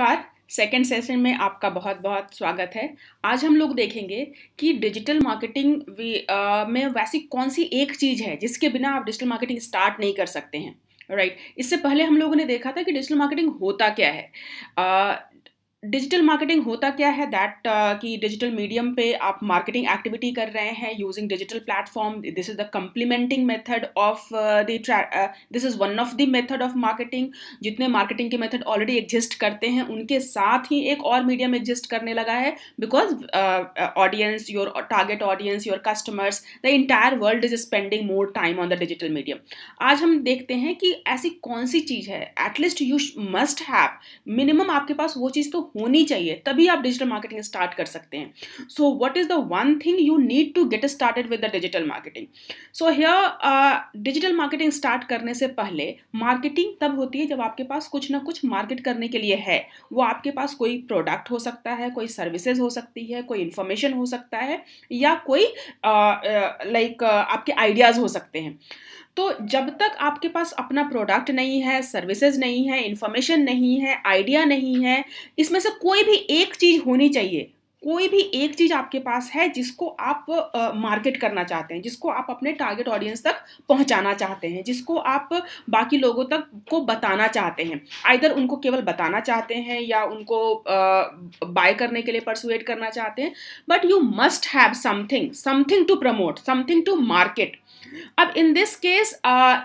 नमस्कार second session में आपका बहुत बहुत स्वागत है आज हम लोग देखेंगे कि डिजिटल मार्केटिंग में वैसी कौन सी एक चीज़ है जिसके बिना आप डिजिटल मार्केटिंग स्टार्ट नहीं कर सकते हैं राइट right. इससे पहले हम लोगों ने देखा था कि डिजिटल मार्केटिंग होता क्या है आ, डिजिटल मार्केटिंग होता क्या है दैट uh, कि डिजिटल मीडियम पे आप मार्केटिंग एक्टिविटी कर रहे हैं using digital platform this is the complementing method of the this is one of the method of marketing जितने मार्केटिंग के मेथड ऑलरेडी एग्जिस्ट करते हैं उनके साथ ही एक और मीडियम एग्जिस्ट करने लगा है because audience your target audience your customers the entire world is spending more time on the digital medium आज हम देखते हैं कि ऐसी कौन सी चीज़ है at least you must have minimum आपके पास वो चीज़ तो होनी चाहिए तभी आप डिजिटल मार्केटिंग स्टार्ट कर सकते हैं so what is the one thing you need to get started with the digital marketing so here digital marketing start करने से पहले मार्केटिंग तब होती है जब आपके पास कुछ ना कुछ मार्केट करने के लिए है वो आपके पास कोई प्रोडक्ट हो सकता है कोई सर्विसेज हो सकती है कोई इंफॉर्मेशन हो सकता है या कोई like uh, uh, like, uh, आपके आइडियाज़ हो सकते हैं तो जब तक आपके पास अपना प्रोडक्ट नहीं है सर्विसेज नहीं है इन्फॉर्मेशन नहीं है आइडिया नहीं है इसमें से कोई भी एक चीज़ होनी चाहिए कोई भी एक चीज़ आपके पास है जिसको आप मार्केट uh, करना चाहते हैं जिसको आप अपने टारगेट ऑडियंस तक पहुंचाना चाहते हैं जिसको आप बाकी लोगों तक को बताना चाहते हैं आइधर उनको केवल बताना चाहते हैं या उनको बाय uh, करने के लिए परसुएट करना चाहते हैं but you must have something something to promote something to market अब in this case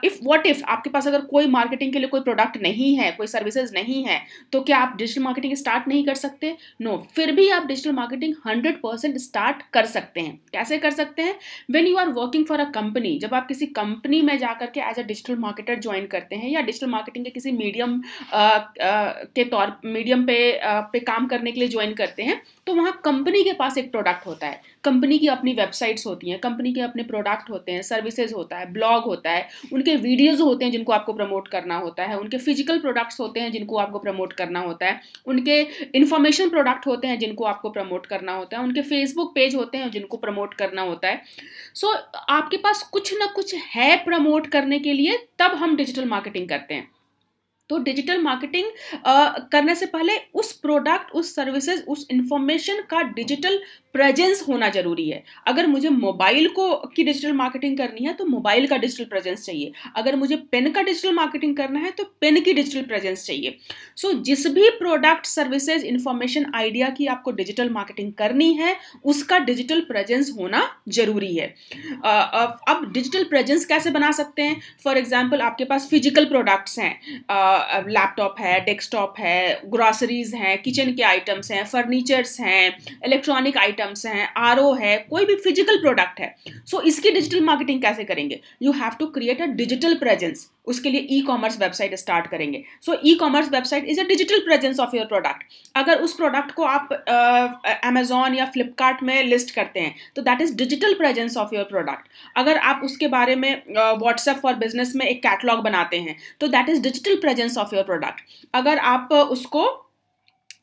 if what if आपके पास अगर कोई मार्केटिंग के लिए कोई प्रोडक्ट नहीं है कोई सर्विसेज नहीं है तो क्या आप डिजिटल मार्केटिंग स्टार्ट नहीं कर सकते नो no, फिर भी आप डिजिटल मार्केटिंग 100 परसेंट स्टार्ट कर सकते हैं कैसे कर सकते हैं when you are working for a company जब आप किसी कंपनी में जा करके as a digital marketer join करते हैं या डिजिटल मार्केटिंग के किसी मीडियम uh, uh, के तौर मीडियम पे आ, uh, पे काम करने के लिए ज्वाइन करते हैं तो वहाँ कंपनी के पास एक प्रोडक्ट होता है कंपनी की अपनी वेबसाइट्स होती हैं कंपनी के अपने प्रोडक्ट होते हैं सर्विस सर्विसेज होता है ब्लॉग होता है उनके वीडियोज होते हैं जिनको आपको प्रमोट करना होता है उनके फिजिकल प्रोडक्ट्स होते हैं जिनको आपको प्रमोट करना होता है उनके इन्फॉर्मेशन प्रोडक्ट होते हैं जिनको आपको प्रमोट करना होता है उनके फेसबुक पेज होते हैं जिनको प्रमोट करना होता है सो so, आपके पास कुछ ना कुछ है प्रमोट करने के लिए तब हम डिजिटल मार्केटिंग करते हैं तो डिजिटल मार्केटिंग करने से पहले उस प्रोडक्ट उस सर्विसेज उस इंफॉर्मेशन का डिजिटल प्रेजेंस होना जरूरी है अगर मुझे मोबाइल को की डिजिटल मार्केटिंग करनी है तो मोबाइल का डिजिटल प्रेजेंस चाहिए अगर मुझे पेन का डिजिटल मार्केटिंग करना है तो पेन की डिजिटल प्रेजेंस चाहिए सो so, जिस भी प्रोडक्ट सर्विसेज इंफॉर्मेशन आइडिया की आपको डिजिटल मार्केटिंग करनी है उसका डिजिटल प्रेजेंस होना जरूरी है अब डिजिटल प्रेजेंस कैसे बना सकते हैं फॉर एग्जाम्पल आपके पास फिजिकल प्रोडक्ट्स हैं लैपटॉप है डेस्कटॉप है ग्रॉसरीज हैं किचन के आइटम्स हैं फर्नीचर्स हैं इलेक्ट्रॉनिक आइटम्स हैं आर है कोई भी फिजिकल प्रोडक्ट है सो so, इसकी डिजिटल मार्केटिंग कैसे करेंगे you have to create a digital presence उसके लिए ई कॉमर्स वेबसाइट स्टार्ट करेंगे so e commerce website is a digital presence of your product अगर उस प्रोडक्ट को आप अमेजोन uh, या फ्लिपकार्ट में लिस्ट करते हैं तो that is digital presence of your product अगर आप उसके बारे में व्हाट्सएप फॉर बिजनेस में एक कैटलॉग बनाते हैं तो that is digital presence of your product अगर आप उसको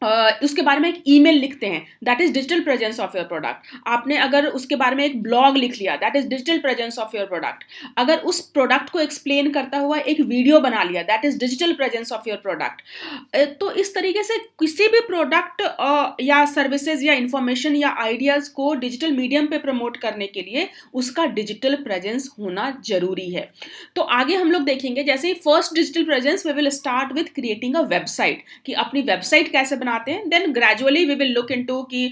Uh, उसके बारे में एक ईमेल लिखते हैं that is digital presence of your product आपने अगर उसके बारे में एक ब्लॉग लिख लिया that is digital presence of your product अगर उस प्रोडक्ट को एक्सप्लेन करता हुआ एक वीडियो बना लिया that is digital presence of your product तो इस तरीके से किसी भी प्रोडक्ट uh, या सर्विसेज या इंफॉर्मेशन या आइडियाज को डिजिटल मीडियम पे प्रमोट करने के लिए उसका डिजिटल प्रेजेंस होना जरूरी है तो आगे हम लोग देखेंगे जैसे first digital presence we will start with creating a website कि अपनी वेबसाइट कैसे बना बनाते हैं then gradually we will look in to कि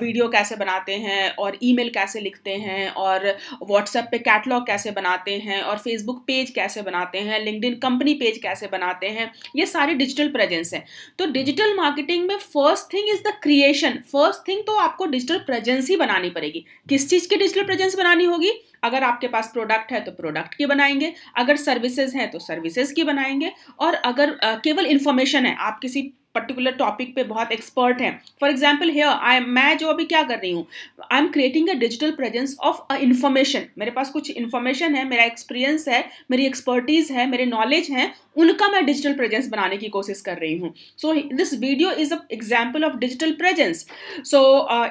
वीडियो कैसे बनाते हैं और ईमेल कैसे लिखते हैं और व्हाट्सएप पे कैटलॉग कैसे बनाते हैं और फेसबुक पेज कैसे बनाते हैं लिंकड कंपनी पेज कैसे बनाते हैं ये सारे डिजिटल प्रेजेंस हैं तो डिजिटल मार्केटिंग में first thing is the creation first thing तो आपको डिजिटल प्रेजेंस ही बनानी पड़ेगी किस चीज़ की डिजिटल प्रेजेंस बनानी होगी अगर आपके पास प्रोडक्ट है तो प्रोडक्ट की बनाएंगे अगर सर्विसेज हैं तो सर्विसेज की बनाएंगे और अगर केवल इन्फॉर्मेशन है आप किसी पर्टिकुलर टॉपिक पे बहुत एक्सपर्ट हैं फॉर एग्जाम्पल हेयर आई मैं जो अभी क्या कर रही हूँ I am creating a digital presence of a information मेरे पास कुछ इन्फॉर्मेशन है मेरा एक्सपीरियंस है मेरी एक्सपर्टीज़ है मेरे नॉलेज हैं उनका मैं डिजिटल प्रेजेंस बनाने की कोशिश कर रही हूँ so this video is a example of digital presence so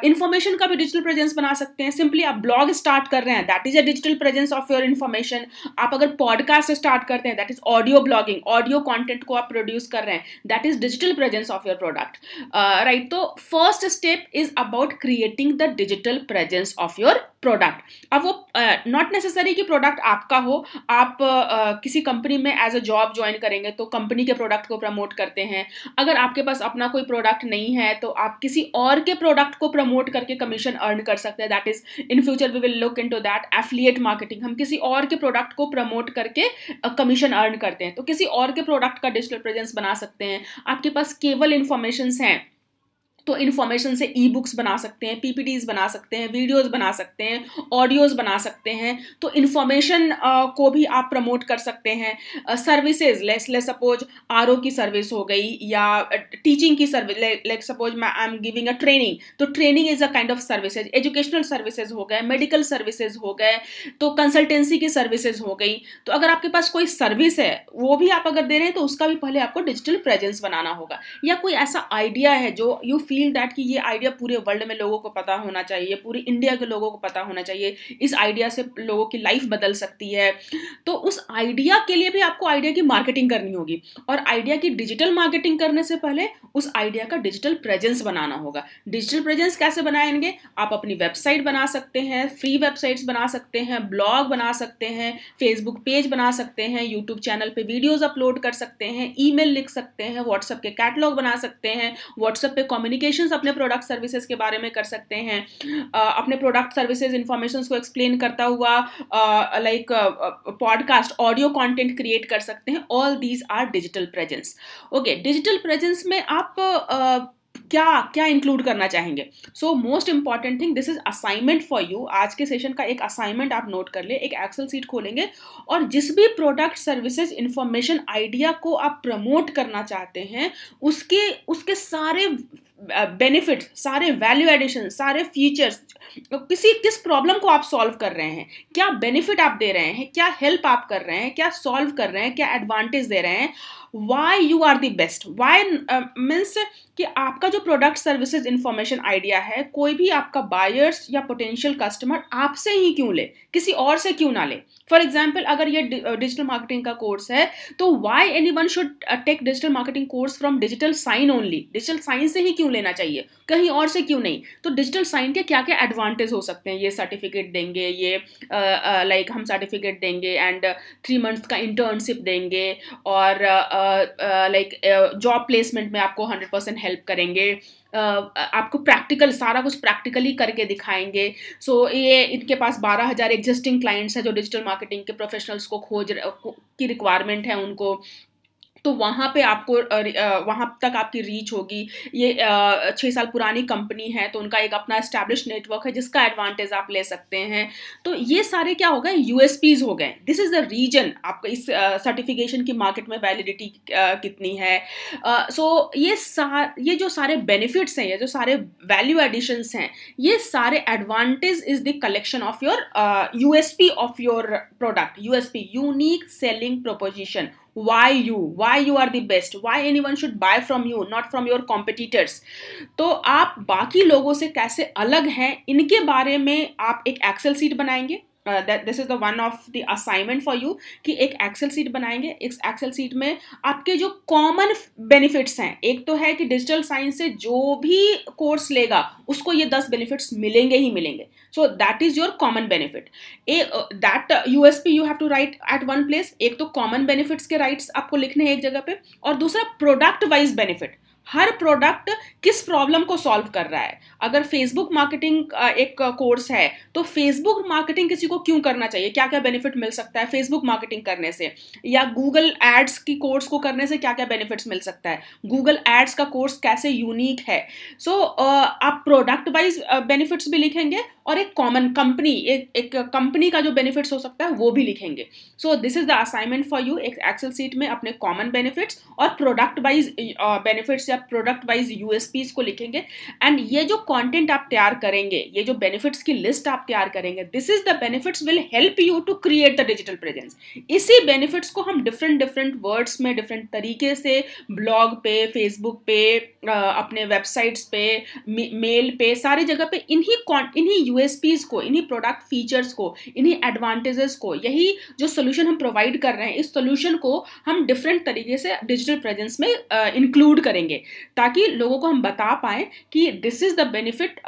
information का भी डिजिटल प्रेजेंस बना सकते हैं सिंपली आप ब्लॉग स्टार्ट कर रहे हैं that is a digital presence of your information आप अगर पॉडकास्ट स्टार्ट करते हैं that is audio blogging audio content को आप प्रोड्यूस कर रहे हैं that is digital presence presence of your product uh, right तो first step is about creating the digital presence of your product अब वो नॉट uh, नेसेसरी कि product आपका हो आप uh, uh किसी कंपनी में एज अ जॉब ज्वाइन करेंगे तो कंपनी के प्रोडक्ट को प्रमोट करते हैं अगर आपके पास अपना कोई प्रोडक्ट नहीं है तो आप किसी और के प्रोडक्ट को प्रमोट करके कमीशन अर्न कर सकते हैं that is in future we will look in to that affiliate marketing हम किसी और के प्रोडक्ट को प्रमोट करके कमीशन uh, अर्न करते हैं तो किसी और के प्रोडक्ट का डिजिटल प्रेजेंस बना सकते हैं आपके पास केवल इंफॉर्मेशन हैं तो इन्फॉर्मेशन से ई बुक्स बना सकते हैं पीपीटीज बना सकते हैं वीडियोज़ बना सकते हैं ऑडियोज बना सकते हैं तो इन्फॉर्मेशन को भी आप प्रमोट कर सकते हैं सर्विसेज लेस ले सपोज आर की सर्विस हो गई या टीचिंग की सर्विस लाइक सपोज मैं I am giving a training तो training is a kind of services educational services हो गए मेडिकल सर्विसेज हो गए तो कंसल्टेंसी की सर्विसेज हो गई तो अगर आपके पास कोई सर्विस है वो भी आप अगर दे रहे हैं तो उसका भी पहले आपको डिजिटल प्रेजेंस बनाना होगा या कोई ऐसा आइडिया है जो यू फील फील दैट कि ये आइडिया पूरे वर्ल्ड में लोगों को पता होना चाहिए पूरी इंडिया के लोगों को पता होना चाहिए इस आइडिया से लोगों की लाइफ बदल सकती है तो उस आइडिया के लिए भी आपको आइडिया की मार्केटिंग करनी होगी और आइडिया की डिजिटल मार्केटिंग करने से पहले उस आइडिया का डिजिटल प्रेजेंस बनाना होगा डिजिटल प्रेजेंस कैसे बनाएंगे आप अपनी वेबसाइट बना सकते हैं फ्री वेबसाइट्स बना सकते हैं ब्लॉग बना सकते हैं फेसबुक पेज बना सकते हैं यूट्यूब चैनल पर वीडियोज अपलोड कर सकते हैं ई लिख सकते हैं व्हाट्सएप के कैटलॉग बना सकते हैं व्हाट्सएप पे कॉम्युनिक पब्लिकेशंस अपने प्रोडक्ट सर्विसेज के बारे में कर सकते हैं अपने प्रोडक्ट सर्विसेज इंफॉर्मेशन को एक्सप्लेन करता हुआ like podcast audio content create कर सकते हैं all these are digital presence okay digital presence में आप uh, क्या क्या इंक्लूड करना चाहेंगे so most important thing this is assignment for you आज के सेशन का एक असाइनमेंट आप नोट कर ले एक एक्सेल सीट खोलेंगे और जिस भी प्रोडक्ट सर्विसेज इंफॉर्मेशन आइडिया को आप प्रमोट करना चाहते हैं उसके उसके सारे बेनिफिट सारे वैल्यू एडिशन सारे फीचर्स किसी किस प्रॉब्लम को आप सॉल्व कर रहे हैं क्या बेनिफिट आप दे रहे हैं क्या हेल्प आप कर रहे हैं क्या सॉल्व कर रहे हैं क्या एडवांटेज दे रहे हैं why you are the best why means कि आपका जो प्रोडक्ट सर्विसेज इंफॉर्मेशन आइडिया है कोई भी आपका बायर्स या पोटेंशियल कस्टमर आपसे ही क्यों ले किसी और से क्यों ना ले फॉर एग्जाम्पल अगर ये डिजिटल मार्केटिंग का कोर्स है तो why anyone should take digital marketing course from digital sign only digital sign से ही क्यों क्यों लेना चाहिए कहीं और से क्यों नहीं तो डिजिटल साइन के क्या क्या एडवांटेज हो सकते हैं ये सर्टिफिकेट देंगे ये लाइक हम सर्टिफिकेट देंगे एंड थ्री मंथ्स का इंटर्नशिप देंगे और लाइक जॉब प्लेसमेंट में आपको हंड्रेड परसेंट हेल्प करेंगे आपको प्रैक्टिकल सारा कुछ प्रैक्टिकली करके दिखाएंगे सो so, ये इनके पास बारह हज़ार एग्जिस्टिंग क्लाइंट्स हैं जो डिजिटल मार्केटिंग के प्रोफेशनल्स को खोज की रिक्वायरमेंट है उनको तो वहाँ पे आपको वहाँ तक आपकी रीच होगी ये छः साल पुरानी कंपनी है तो उनका एक अपना इस्टेब्लिश नेटवर्क है जिसका एडवांटेज आप ले सकते हैं तो ये सारे क्या हो गए यू हो गए दिस इज़ द रीजन आपका इस सर्टिफिकेशन की मार्केट में वैलिडिटी कितनी है सो ये सा ये जो सारे बेनिफिट्स हैं ये जो सारे वैल्यू एडिशंस हैं ये सारे advantage is the collection of your USP of your product USP unique selling proposition why you why you are the best why anyone should buy from you not from your competitors तो आप बाकी लोगों से कैसे अलग हैं इनके बारे में आप एक एक्सेल सीट बनाएंगे that this is the one of the assignment for you कि एक एक्सेल सीट बनाएंगे इस एक्सेल सीट में आपके जो कॉमन बेनिफिट्स हैं एक तो है कि डिजिटल साइंस से जो भी कोर्स लेगा उसको ये दस बेनिफिट्स मिलेंगे ही मिलेंगे so that is your common benefit a that USP you have to write at one place एक तो कॉमन बेनिफिट्स के राइट्स आपको लिखने हैं एक जगह पे और दूसरा प्रोडक्ट वाइज बेनिफिट हर प्रोडक्ट किस प्रॉब्लम को सॉल्व कर रहा है अगर फेसबुक मार्केटिंग एक कोर्स है तो फेसबुक मार्केटिंग किसी को क्यों करना चाहिए क्या क्या बेनिफिट मिल सकता है फेसबुक मार्केटिंग करने से या गूगल एड्स की कोर्स को करने से क्या क्या बेनिफिट्स मिल सकता है गूगल एड्स का कोर्स कैसे यूनिक है सो so, आप प्रोडक्ट वाइज बेनिफिट्स भी लिखेंगे और एक कॉमन कंपनी एक एक कंपनी का जो बेनिफिट्स हो सकता है वो भी लिखेंगे so this is the assignment for you एक एक्सेल सीट में अपने कॉमन बेनिफिट्स और प्रोडक्ट वाइज बेनिफिट्स या प्रोडक्ट वाइज यूएसपीज को लिखेंगे एंड ये जो कॉन्टेंट आप तैयार करेंगे ये जो बेनिफिट्स की लिस्ट आप तैयार करेंगे this is the benefits will help you to create the digital presence इसी बेनिफिट्स को हम डिफरेंट डिफरेंट वर्ड्स में डिफरेंट तरीके से ब्लॉग पे फेसबुक पे अपने वेबसाइट्स पे मेल पे सारी जगह पे इन्हीं इन्हीं यूएसपीज को इन्हीं प्रोडक्ट फीचर्स को इन्हीं एडवांटेजेस को यही जो सोल्यूशन हम प्रोवाइड कर रहे हैं इस सोल्यूशन को हम डिफरेंट तरीके से डिजिटल प्रेजेंस में इंक्लूड uh, करेंगे ताकि लोगों को हम बता पाए कि दिस इज़ द बेनिफिट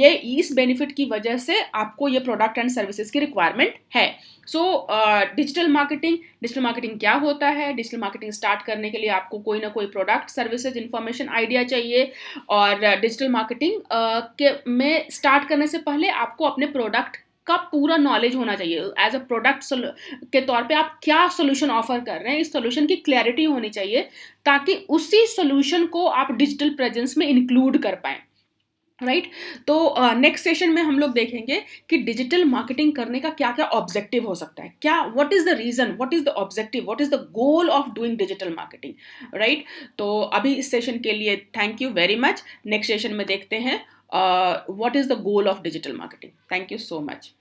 ये इस बेनिफिट की वजह से आपको ये प्रोडक्ट एंड सर्विसेज की रिक्वायरमेंट है so digital marketing digital marketing क्या होता है डिजिटल मार्केटिंग स्टार्ट करने के लिए आपको कोई ना कोई प्रोडक्ट सर्विसेज इन्फॉर्मेशन आइडिया चाहिए और डिजिटल uh, मार्केटिंग uh, के में स्टार्ट करने से पहले आपको अपने प्रोडक्ट का पूरा नॉलेज होना चाहिए एज अ प्रोडक्ट के तौर पे आप क्या सोल्यूशन ऑफर कर रहे हैं इस सोल्यूशन की क्लैरिटी होनी चाहिए ताकि उसी सोल्यूशन को आप डिजिटल प्रेजेंस में इंक्लूड कर पाएँ राइट right? तो नेक्स्ट uh, सेशन में हम लोग देखेंगे कि डिजिटल मार्केटिंग करने का क्या क्या ऑब्जेक्टिव हो सकता है क्या what is the reason what is the objective what is the goal of doing digital marketing right तो अभी इस सेशन के लिए thank you very much next session में देखते हैं what is the goal of digital marketing thank you so much